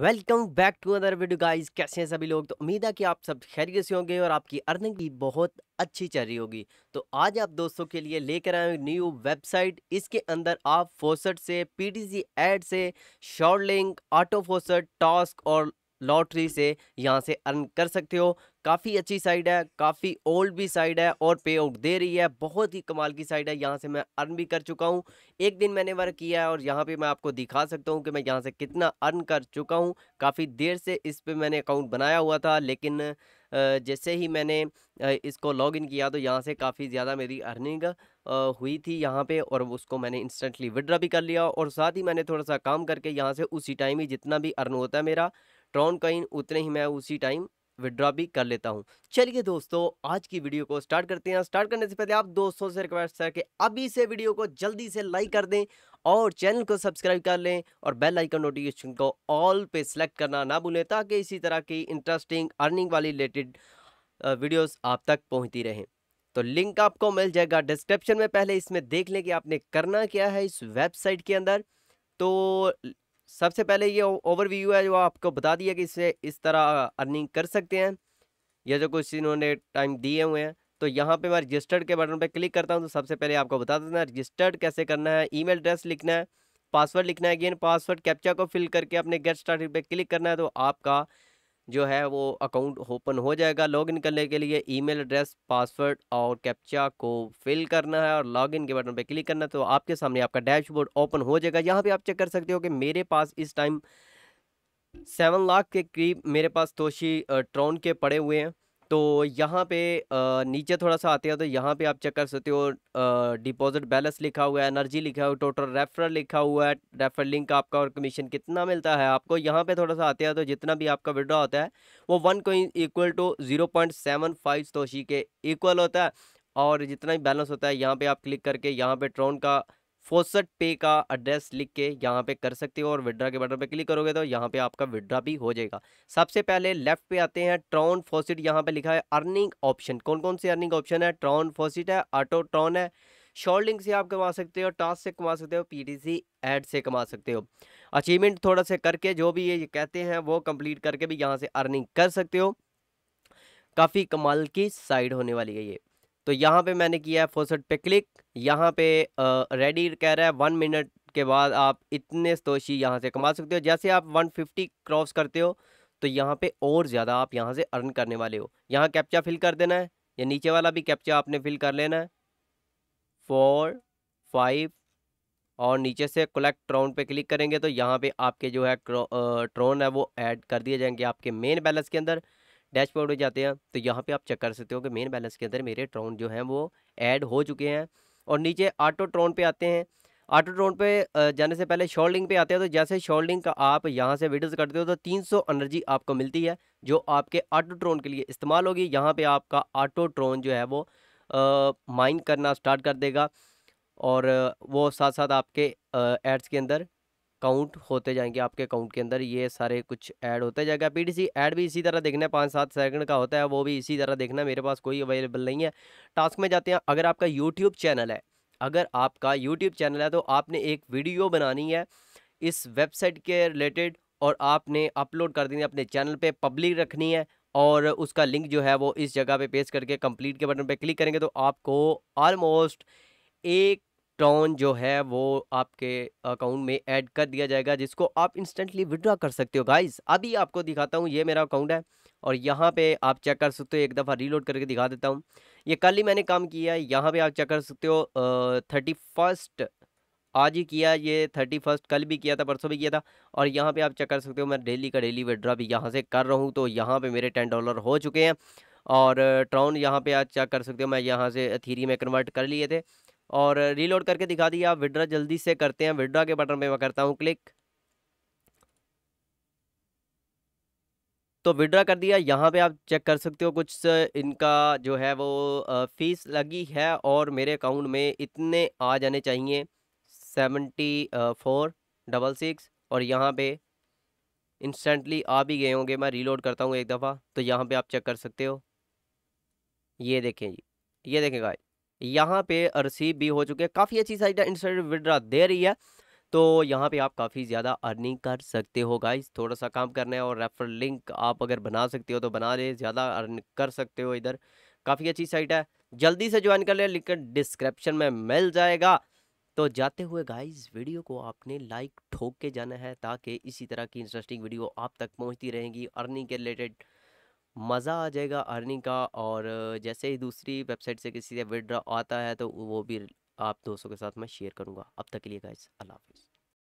welcome back to other video guys कैसे हैं सभी लोग तो उम्मीद है कि आप सब खैरियत से होंगे और आपकी अर्निंग भी बहुत अच्छी चल रही होगी तो आज आप दोस्तों के लिए लेकर आए न्यू वेबसाइट इसके अंदर आप फोसट से पीटीसी एड से short link auto faucet task और लॉटरी से यहाँ से अर्न कर सकते हो काफ़ी अच्छी साइड है काफ़ी ओल्ड भी साइड है और पे आउट दे रही है बहुत ही कमाल की साइड है यहाँ से मैं अर्न भी कर चुका हूँ एक दिन मैंने वर्क किया है और यहाँ पे मैं आपको दिखा सकता हूँ कि मैं यहाँ से कितना अर्न कर चुका हूँ काफ़ी देर से इस पर मैंने अकाउंट बनाया हुआ था लेकिन जैसे ही मैंने इसको इन किया तो यहाँ से काफ़ी ज़्यादा मेरी अर्निंग हुई थी यहाँ पे और उसको मैंने इंस्टेंटली विड्रा भी कर लिया और साथ ही मैंने थोड़ा सा काम करके यहाँ से उसी टाइम ही जितना भी अर्न होता है मेरा ट्रॉन कॉइन उतने ही मैं उसी टाइम विड्रॉ भी कर लेता हूँ चलिए दोस्तों आज की वीडियो को स्टार्ट करते हैं स्टार्ट करने से पहले आप दोस्तों से रिक्वेस्ट है कि अभी से वीडियो को जल्दी से लाइक कर दें और चैनल को सब्सक्राइब कर लें और बेल आइकन नोटिफिकेशन को ऑल पे सिलेक्ट करना ना भूलें ताकि इसी तरह की इंटरेस्टिंग अर्निंग वाली रिलेटेड वीडियोस आप तक पहुंचती रहें तो लिंक आपको मिल जाएगा डिस्क्रिप्शन में पहले इसमें देख लें कि आपने करना क्या है इस वेबसाइट के अंदर तो सबसे पहले ये ओवरव्यू है जो आपको बता दिया कि इससे इस तरह अर्निंग कर सकते हैं या जो कुछ इन्होंने टाइम दिए हुए हैं तो यहाँ पे मैं रजिस्टर्ड के बटन पे क्लिक करता हूँ तो सबसे पहले आपको बता देना रजिस्टर्ड कैसे करना है ईमेल एड्रेस लिखना है पासवर्ड लिखना है अगेन पासवर्ड कैप्चा को फिल करके अपने गेट स्टार्ट पे क्लिक करना है तो आपका जो है वो अकाउंट ओपन हो जाएगा लॉगिन करने के लिए ईमेल एड्रेस पासवर्ड और कैप्चा को फिल करना है और लॉगिन के बटन पर क्लिक करना है तो आपके सामने आपका डैशबोर्ड ओपन हो जाएगा यहाँ पे आप चेक कर सकते हो कि मेरे पास इस टाइम सेवन लाख के करीब मेरे पास तोशी ट्रोन के पड़े हुए हैं तो यहाँ पे नीचे थोड़ा सा आते हैं तो यहाँ पे आप चेक कर सकते हो डिपॉजिट बैलेंस लिखा हुआ है एनर्जी लिखा हुआ है टोटल रेफरल लिखा हुआ है रेफर लिंक आपका और कमीशन कितना मिलता है आपको यहाँ पे थोड़ा सा आते हैं तो जितना भी आपका विड्रॉ होता है वो one coin equal to zero point seven five satoshi के इक्वल होता है और जितना भी बैलेंस होता है यहाँ पर आप क्लिक करके यहाँ पर ट्रोन का फोसट पे का एड्रेस लिख के यहाँ पे कर सकते हो और विड्रा के बटन पे क्लिक करोगे तो यहाँ पे आपका विड्रा भी हो जाएगा सबसे पहले लेफ्ट पे आते हैं ट्रॉन फोसिट यहाँ पे लिखा है अर्निंग ऑप्शन कौन कौन से अर्निंग ऑप्शन है ट्रॉन फोसिट है ऑटो ट्रॉन है शोल्डिंग से आप कमा सकते हो टास्क से कमा सकते हो पी एड से कमा सकते हो अचीवमेंट थोड़ा सा करके जो भी ये कहते हैं वो कंप्लीट करके भी यहाँ से अर्निंग कर सकते हो काफ़ी कमाल की साइड होने वाली है ये तो यहाँ पे मैंने किया है फोसट पे क्लिक यहाँ पे रेडी कह रहा है वन मिनट के बाद आप इतने स्तोशी यहाँ से कमा सकते हो जैसे आप 150 क्रॉस करते हो तो यहाँ पे और ज़्यादा आप यहाँ से अर्न करने वाले हो यहाँ कैप्चा फिल कर देना है या नीचे वाला भी कैप्चा आपने फिल कर लेना है फोर फाइव और नीचे से कलेक्ट ट्रोन पे क्लिक करेंगे तो यहाँ पे आपके जो है ट्रोन है वो ऐड कर दिए जाएंगे आपके मेन बैलेंस के अंदर डैशबोर्ड हो जाते हैं तो यहाँ पे आप चेक कर सकते हो कि मेन बैलेंस के अंदर मेरे ट्रोन जो हैं वो ऐड हो चुके हैं और नीचे ऑटो ट्रोन पे आते हैं ऑटो ट्रोन पे जाने से पहले शोल्डिंग पे आते हैं तो जैसे शोल्डिंग का आप यहाँ से वीडियोस करते हो तो 300 एनर्जी आपको मिलती है जो आपके ऑटो ट्रोन के लिए इस्तेमाल होगी यहाँ पर आपका ऑटो ट्रोन जो है वो माइन करना स्टार्ट कर देगा और वो साथ साथ आपके एड्स के अंदर काउंट होते जाएंगे आपके अकाउंट के अंदर ये सारे कुछ ऐड होता जाएगा पी पीटीसी ऐड भी इसी तरह देखना है पाँच सात सेकंड का होता है वो भी इसी तरह देखना है मेरे पास कोई अवेलेबल नहीं है टास्क में जाते हैं अगर आपका यूट्यूब चैनल है अगर आपका यूट्यूब चैनल है तो आपने एक वीडियो बनानी है इस वेबसाइट के रिलेटेड और आपने अपलोड कर देनी है अपने चैनल पर पब्लिक रखनी है और उसका लिंक जो है वो इस जगह पे पेस्ट करके कम्प्लीट के बटन पर क्लिक करेंगे तो आपको ऑलमोस्ट एक टोन जो है वो आपके अकाउंट में ऐड कर दिया जाएगा जिसको आप इंस्टेंटली विड्रा कर सकते हो गाइस अभी आपको दिखाता हूँ ये मेरा अकाउंट है और यहाँ पे आप चेक कर सकते हो एक दफ़ा रीलोड करके दिखा देता हूँ ये कल ही मैंने काम किया है यहाँ पे आप चेक कर सकते हो थर्टी फर्स्ट आज ही किया ये थर्टी फर्स्ट कल भी किया था परसों भी किया था और यहाँ पर आप चेक कर सकते हो मैं डेली का डेली विड्रा भी यहाँ से कर रहा हूँ तो यहाँ पर मेरे टेन डॉलर हो चुके हैं और ट्राउन यहाँ पर आज चेक कर सकते हो मैं यहाँ से थीरी में कन्वर्ट कर लिए थे और रीलोड करके दिखा दिया आप विड्रा जल्दी से करते हैं विड्रा के बटन पे मैं करता हूँ क्लिक तो विड्रा कर दिया यहाँ पे आप चेक कर सकते हो कुछ uh, इनका जो है वो फीस uh, लगी है और मेरे अकाउंट में इतने आ जाने चाहिए सेवेंटी फोर डबल सिक्स और यहाँ पे इंस्टेंटली आ भी गए होंगे मैं रीलोड करता हूँ एक दफ़ा तो यहाँ पे आप चेक कर सकते हो ये देखें जी ये देखें गाय यहाँ पे रिसीव भी हो चुके हैं काफ़ी अच्छी साइड इंस्टेंट विड्रा दे रही है तो यहाँ पे आप काफ़ी ज़्यादा अर्निंग कर सकते हो गाइस थोड़ा सा काम करना है और रेफर लिंक आप अगर बना सकते हो तो बना ले ज़्यादा अर्न कर सकते हो इधर काफ़ी अच्छी साइट है जल्दी से ज्वाइन कर ले लिंक डिस्क्रिप्शन में मिल जाएगा तो जाते हुए गाइस वीडियो को आपने लाइक ठोक के जाना है ताकि इसी तरह की इंटरेस्टिंग वीडियो आप तक पहुँचती रहेंगी अर्निंग के रिलेटेड मज़ा आ जाएगा अर्निंग का और जैसे ही दूसरी वेबसाइट से किसी से विड्रॉ आता है तो वो भी आप दोस्तों के साथ मैं शेयर करूँगा अब तक के लिए गाइस अल्लाह हाफिज़